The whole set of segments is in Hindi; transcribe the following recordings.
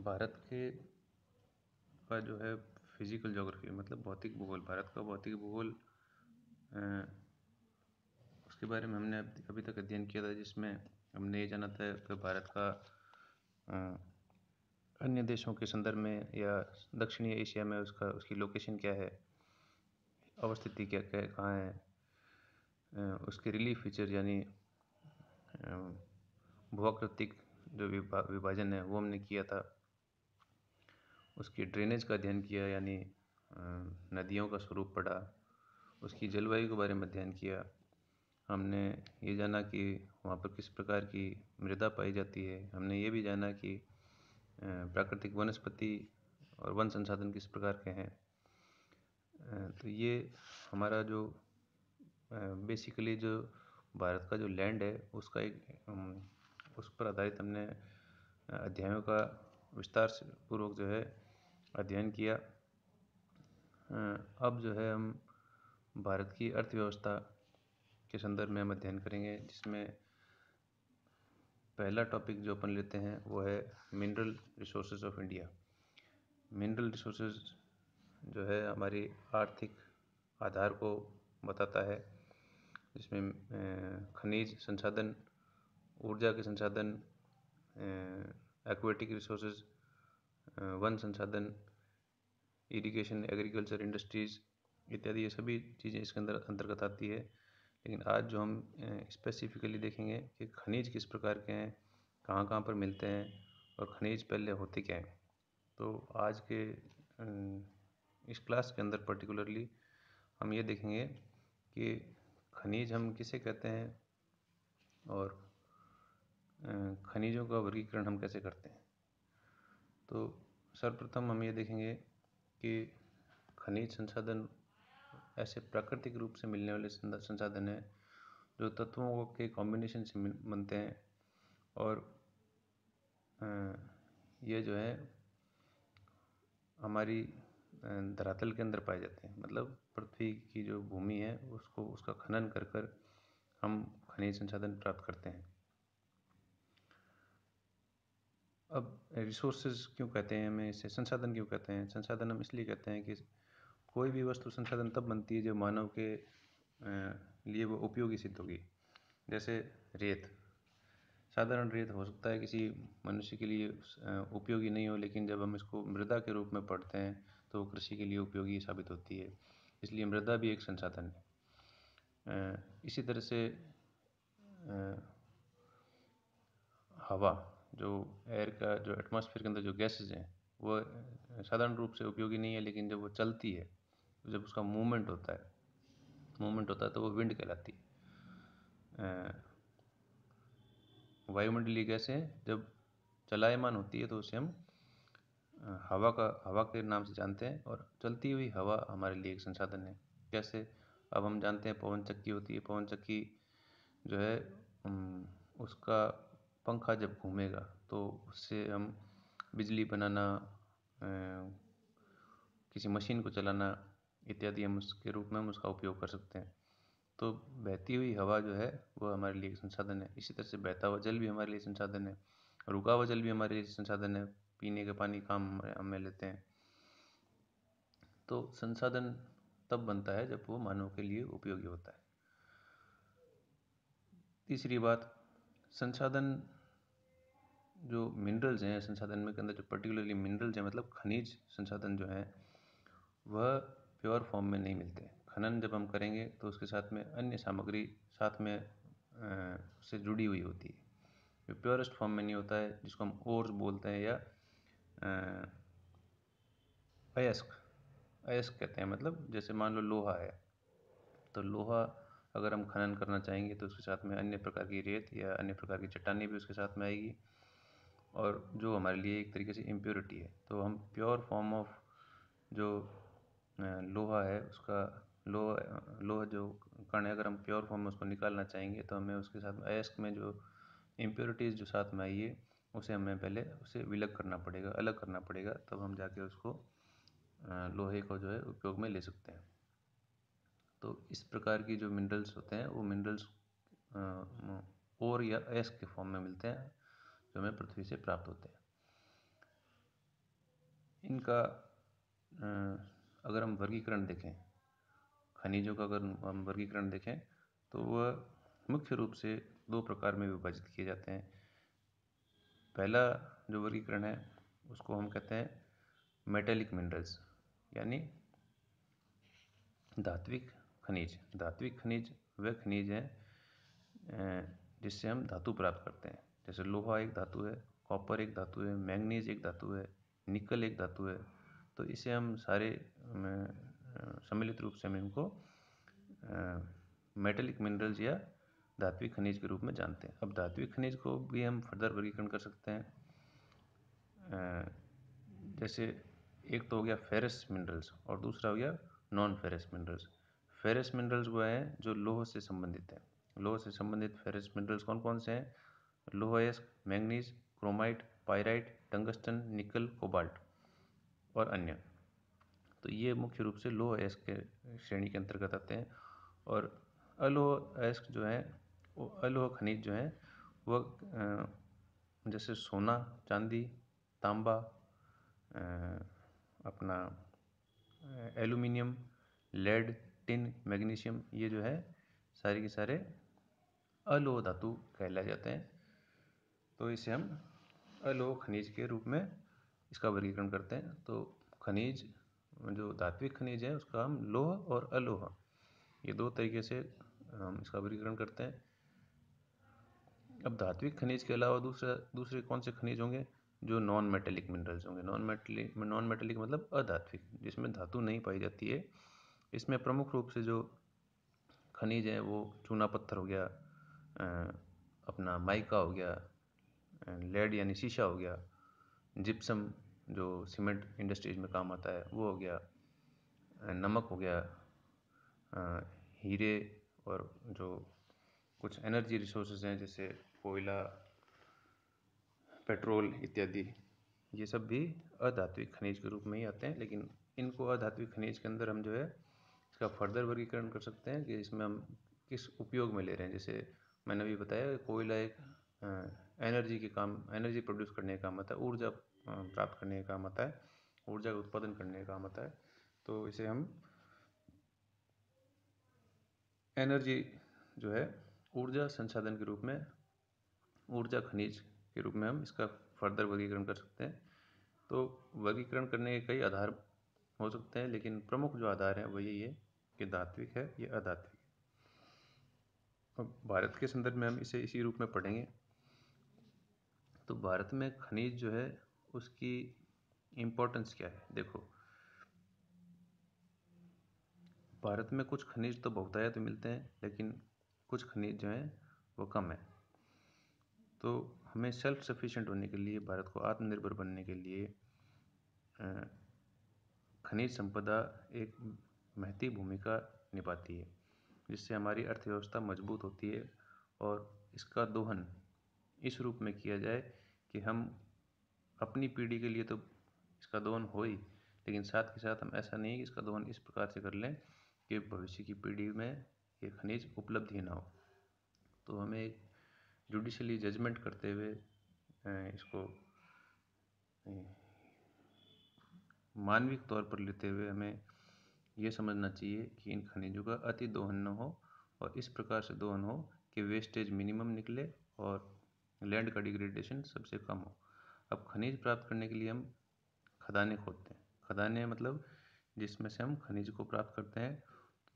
भारत के का जो है फिज़िकल जोग्राफी मतलब भौतिक भूगोल भारत का भौतिक भूगोल उसके बारे में हमने अभी तक अध्ययन किया था जिसमें हमने ये जाना था कि भारत का अन्य देशों के संदर्भ में या दक्षिणी एशिया में उसका उसकी लोकेशन क्या है अवस्थिति क्या क्या कहाँ है उसके रिलीफ फीचर यानी भूआकृतिक जो विभा विभाजन है वो हमने किया था उसकी ड्रेनेज का अध्ययन किया यानी नदियों का स्वरूप पढ़ा उसकी जलवायु के बारे में अध्ययन किया हमने ये जाना कि वहाँ पर किस प्रकार की मृदा पाई जाती है हमने ये भी जाना कि प्राकृतिक वनस्पति और वन संसाधन किस प्रकार के हैं तो ये हमारा जो बेसिकली जो भारत का जो लैंड है उसका एक उस पर आधारित हमने अध्यायों का विस्तार से पूर्वक जो है अध्ययन किया अब जो है हम भारत की अर्थव्यवस्था के संदर्भ में हम अध्ययन करेंगे जिसमें पहला टॉपिक जो अपन लेते हैं वो है mineral resources of India mineral resources जो है हमारी आर्थिक आधार को बताता है जिसमें खनिज संसाधन ऊर्जा के संसाधन एक्वेटिक रिसोर्सेज वन संसाधन इरिगेशन एग्रीकल्चर इंडस्ट्रीज़ इत्यादि ये सभी चीज़ें इसके अंदर अंतर्गत आती है लेकिन आज जो हम स्पेसिफिकली देखेंगे कि खनिज किस प्रकार के हैं कहाँ कहाँ पर मिलते हैं और खनिज पहले होते क्या हैं तो आज के इस क्लास के अंदर पर्टिकुलरली हम ये देखेंगे कि खनिज हम किसे कहते हैं और खनिजों का वर्गीकरण हम कैसे करते हैं तो सर्वप्रथम हम ये देखेंगे कि खनिज संसाधन ऐसे प्राकृतिक रूप से मिलने वाले संसाधन हैं जो तत्वों के कॉम्बिनेशन से बनते हैं और ये जो है हमारी धरातल के अंदर पाए जाते हैं मतलब पृथ्वी की जो भूमि है उसको उसका खनन कर कर हम खनिज संसाधन प्राप्त करते हैं अब रिसोर्सेज क्यों कहते हैं हमें इसे संसाधन क्यों कहते हैं संसाधन हम इसलिए कहते हैं कि कोई भी वस्तु संसाधन तब बनती है जब मानव के लिए वो उपयोगी सिद्ध होगी जैसे रेत साधारण रेत हो सकता है किसी मनुष्य के लिए उपयोगी नहीं हो लेकिन जब हम इसको मृदा के रूप में पढ़ते हैं तो कृषि के लिए उपयोगी साबित होती है इसलिए मृदा भी एक संसाधन है इसी तरह से हवा जो एयर का जो एटमॉस्फेयर के अंदर जो गैसेज हैं वह साधारण रूप से उपयोगी नहीं है लेकिन जब वो चलती है जब उसका मूवमेंट होता है मूवमेंट होता है तो वो विंड कहलाती है वायुमंडलीय गैसें जब चलायमान होती है तो उसे हम हवा का हवा के नाम से जानते हैं और चलती हुई हवा हमारे लिए एक संसाधन है जैसे अब हम जानते हैं पवन चक्की होती है पवन चक्की जो है उसका पंखा जब घूमेगा तो उससे हम बिजली बनाना किसी मशीन को चलाना इत्यादि हम उसके रूप में हम उसका उपयोग कर सकते हैं तो बहती हुई हवा जो है वह हमारे लिए संसाधन है इसी तरह से बहता हुआ जल भी हमारे लिए संसाधन है रुका हुआ जल भी हमारे लिए संसाधन है पीने के पानी काम हमें लेते हैं तो संसाधन तब बनता है जब वो मानव के लिए उपयोगी होता है तीसरी बात संसाधन जो मिनरल्स हैं संसाधन में के अंदर जो पर्टिकुलरली मिनरल्स हैं मतलब खनिज संसाधन जो हैं वह प्योर फॉर्म में नहीं मिलते खनन जब हम करेंगे तो उसके साथ में अन्य सामग्री साथ में से जुड़ी हुई होती है जो प्योरेस्ट फॉर्म में नहीं होता है जिसको हम ओर्स बोलते हैं या अयस्क अयस्क कहते हैं मतलब जैसे मान लो लोहा है तो लोहा अगर हम खनन करना चाहेंगे तो उसके साथ में अन्य प्रकार की रेत या अन्य प्रकार की चट्टानी भी उसके साथ में आएगी और जो हमारे लिए एक तरीके से इम्प्योरिटी है तो हम प्योर फॉर्म ऑफ जो लोहा है उसका लोहा लोहा जो कण है अगर हम प्योर फॉर्म में उसको निकालना चाहेंगे तो हमें उसके साथ अयस्क में जो इम्प्योरिटीज़ जो साथ में आई है उसे हमें पहले उसे विलग करना पड़ेगा अलग करना पड़ेगा तब हम जाके उसको लोहे को जो है उपयोग में ले सकते हैं तो इस प्रकार की जो मिनरल्स होते हैं वो मिनरल्स ओर या एस के फॉर्म में मिलते हैं जो हमें पृथ्वी से प्राप्त होते हैं इनका अगर हम वर्गीकरण देखें खनिजों का अगर हम वर्गीकरण देखें तो वह मुख्य रूप से दो प्रकार में विभाजित किए जाते हैं पहला जो वर्गीकरण है उसको हम कहते हैं मेटेलिक मिनरल्स यानी धात्विक खनिज धात्विक खनिज वह खनिज हैं जिससे हम धातु प्राप्त करते हैं जैसे लोहा एक धातु है कॉपर एक धातु है मैंगनीज एक धातु है निकल एक धातु है तो इसे हम सारे सम्मिलित रूप से हम इनको मेटलिक मिनरल्स या धात्विक खनिज के रूप में जानते हैं अब धात्विक खनिज को भी हम फर्दर वर्गीकरण कर सकते हैं जैसे एक तो हो गया फेरस मिनरल्स और दूसरा हो गया non ferrous minerals ferrous minerals वो हैं जो लोह से संबंधित हैं लोह से संबंधित फेरस मिनरल्स कौन कौन से हैं लोह एस्क manganese chromite pyrite tungsten nickel cobalt और अन्य तो ये मुख्य रूप से लोह एस्क के श्रेणी के अंतर्गत आते हैं और अलोह एस्क जो है वो अलोह खनिज जो हैं वह जैसे सोना चांदी तांबा अपना एलुमिनियम लेड टिन मैग्नीशियम ये जो है सारे के सारे अलोह धातु कहलाए जाते हैं तो इसे हम अलोह खनिज के रूप में इसका वर्गीकरण करते हैं तो खनिज जो धात्विक खनिज है उसका हम लोह और अलोह ये दो तरीके से हम इसका वर्गीकरण करते हैं अब धात्विक खनिज के अलावा दूसरा दूसरे कौन से खनिज होंगे जो नॉन मेटेलिक मिनरल्स होंगे नॉन मेटेलिक नॉन मेटेलिक मतलब अधात्विक जिसमें धातु नहीं पाई जाती है इसमें प्रमुख रूप से जो खनिज हैं वो चूना पत्थर हो गया अपना माइका हो गया लेड यानी शीशा हो गया जिप्सम जो सीमेंट इंडस्ट्रीज में काम आता है वो हो गया नमक हो गया हीरे और जो कुछ एनर्जी रिसोर्सेज हैं जैसे कोयला पेट्रोल इत्यादि ये सब भी अधात्विक खनिज के रूप में ही आते हैं लेकिन इनको अधात्विक खनिज के अंदर हम जो है इसका फर्दर वर्गीकरण कर सकते हैं कि इसमें हम किस उपयोग में ले रहे हैं जैसे मैंने अभी बताया कोयला एक एनर्जी के काम एनर्जी प्रोड्यूस करने का काम आता है ऊर्जा प्राप्त करने का काम आता है ऊर्जा का उत्पादन करने का काम आता है तो इसे हम एनर्जी जो है ऊर्जा संसाधन के रूप में ऊर्जा खनिज के रूप में हम इसका फर्दर वर्गीकरण कर सकते हैं तो वर्गीकरण करने के कई आधार हो सकते हैं लेकिन प्रमुख जो आधार हैं वो यही है ये धात्विक है ये अधात्विक है अब भारत के संदर्भ में हम इसे इसी रूप में पढ़ेंगे तो भारत में खनिज जो है उसकी इम्पोर्टेंस क्या है देखो भारत में कुछ खनिज तो बहुत है तो मिलते हैं लेकिन कुछ खनिज जो हैं वो कम है तो हमें सेल्फ सफिशिएंट होने के लिए भारत को आत्मनिर्भर बनने के लिए खनिज संपदा एक महती भूमिका निभाती है जिससे हमारी अर्थव्यवस्था मजबूत होती है और इसका दोहन इस रूप में किया जाए कि हम अपनी पीढ़ी के लिए तो इसका दोहन हो ही लेकिन साथ के साथ हम ऐसा नहीं है कि इसका दोहन इस प्रकार से कर लें कि भविष्य की पीढ़ी में ये खनिज उपलब्ध ही ना हो तो हमें जुडिशली जजमेंट करते हुए इसको मानविक तौर पर लेते हुए हमें ये समझना चाहिए कि इन खनिजों का अति दोहन न हो और इस प्रकार से दोहन हो कि वेस्टेज मिनिमम निकले और लैंड का डिग्रेडेशन सबसे कम हो अब खनिज प्राप्त करने के लिए हम खदानें खोदते हैं खदानें मतलब जिसमें से हम खनिज को प्राप्त करते हैं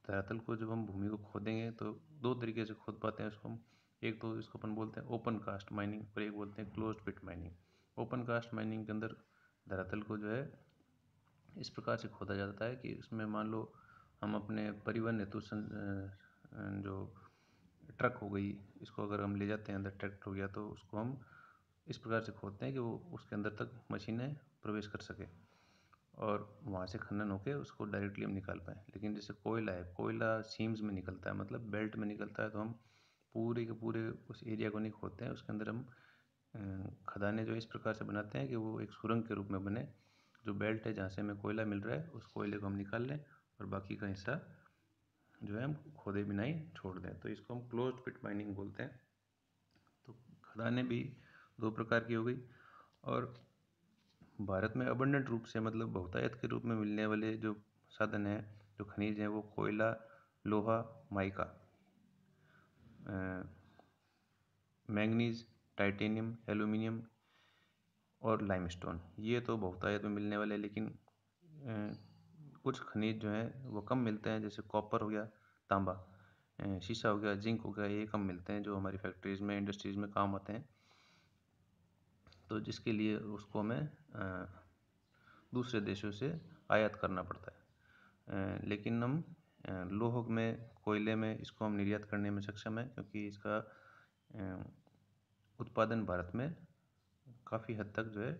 धरातल को जब हम भूमि को खोदेंगे तो दो तरीके से खोद पाते हैं उसको हम एक तो इसको अपन बोलते हैं ओपन कास्ट माइनिंग और एक बोलते हैं close pit mining open cast mining के अंदर धरातल को जो है इस प्रकार से खोदा जाता है कि उसमें मान लो हम अपने परिवहन हेतु जो ट्रक हो गई इसको अगर हम ले जाते हैं अंदर ट्रैक्टर हो गया तो उसको हम इस प्रकार से खोदते हैं कि वो उसके अंदर तक मशीनें प्रवेश कर सके और वहाँ से खनन होकर उसको डायरेक्टली हम निकाल पाएँ लेकिन जैसे कोयला है कोयला सीम्स में निकलता है मतलब बेल्ट में निकलता है तो हम पूरे के पूरे उस एरिया को नहीं खोदते हैं उसके अंदर हम खदाने जो इस प्रकार से बनाते हैं कि वो एक सुरंग के रूप में बने जो बेल्ट है जहाँ से हमें कोयला मिल रहा है उस कोयले को हम निकाल लें और बाकी का हिस्सा जो है हम खोदे बिना ही छोड़ दें तो इसको हम क्लोज पिट माइनिंग बोलते हैं तो खदानें भी दो प्रकार की हो गई और भारत में अबंडेंट रूप से मतलब बहुतायत के रूप में मिलने वाले जो साधन हैं जो खनिज हैं वो कोयला लोहा माइका मैंगनीज टाइटेनियम एल्यूमिनियम और लाइमस्टोन ये तो बहुतायत में मिलने वाले हैं लेकिन कुछ खनिज जो हैं वो कम मिलते हैं जैसे कॉपर हो गया तांबा शीशा हो गया जिंक हो गया ये कम मिलते हैं जो हमारी फैक्ट्रीज़ में इंडस्ट्रीज़ में काम आते हैं तो जिसके लिए उसको हमें दूसरे देशों से आयात करना पड़ता है लेकिन हम लोह में कोयले में इसको हम निर्यात करने में सक्षम हैं क्योंकि इसका उत्पादन भारत में काफ़ी हद तक जो है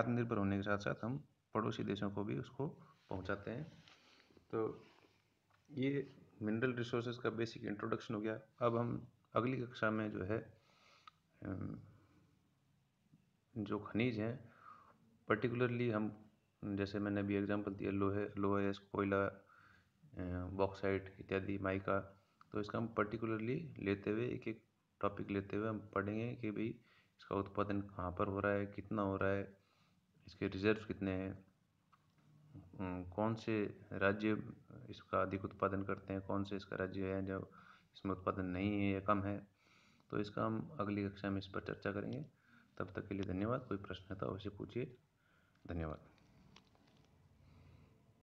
आत्मनिर्भर होने के साथ साथ हम पड़ोसी देशों को भी उसको पहुँचाते हैं तो ये मिनरल रिसोर्सेज का बेसिक इंट्रोडक्शन हो गया अब हम अगली कक्षा में जो है जो खनिज हैं पर्टिकुलरली हम जैसे मैंने अभी एग्जांपल दिया लोहे लोहेस कोयला बॉक्साइट इत्यादि माइका तो इसका हम पर्टिकुलरली लेते हुए एक एक टॉपिक लेते हुए हम पढ़ेंगे कि भाई इसका उत्पादन कहाँ पर हो रहा है कितना हो रहा है इसके रिजर्व कितने हैं हम्म, कौन से राज्य इसका अधिक उत्पादन करते हैं कौन से इसका राज्य है जो इसमें उत्पादन नहीं है या कम है तो इसका हम अगली कक्षा में इस पर चर्चा करेंगे तब तक के लिए धन्यवाद कोई प्रश्न है तो अवश्य पूछिए धन्यवाद